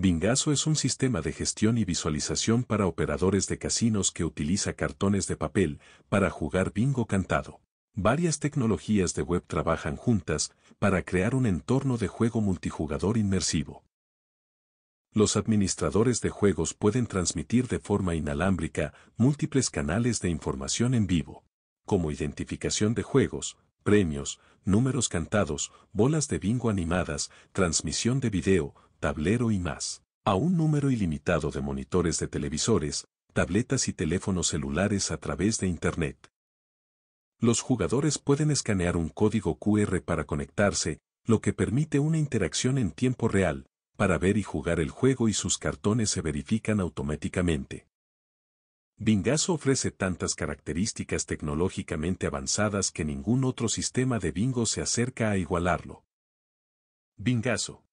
Bingazo es un sistema de gestión y visualización para operadores de casinos que utiliza cartones de papel para jugar bingo cantado. Varias tecnologías de web trabajan juntas para crear un entorno de juego multijugador inmersivo. Los administradores de juegos pueden transmitir de forma inalámbrica múltiples canales de información en vivo, como identificación de juegos, premios, números cantados, bolas de bingo animadas, transmisión de video, tablero y más. A un número ilimitado de monitores de televisores, tabletas y teléfonos celulares a través de Internet. Los jugadores pueden escanear un código QR para conectarse, lo que permite una interacción en tiempo real, para ver y jugar el juego y sus cartones se verifican automáticamente. Bingazo ofrece tantas características tecnológicamente avanzadas que ningún otro sistema de bingo se acerca a igualarlo. Bingazo.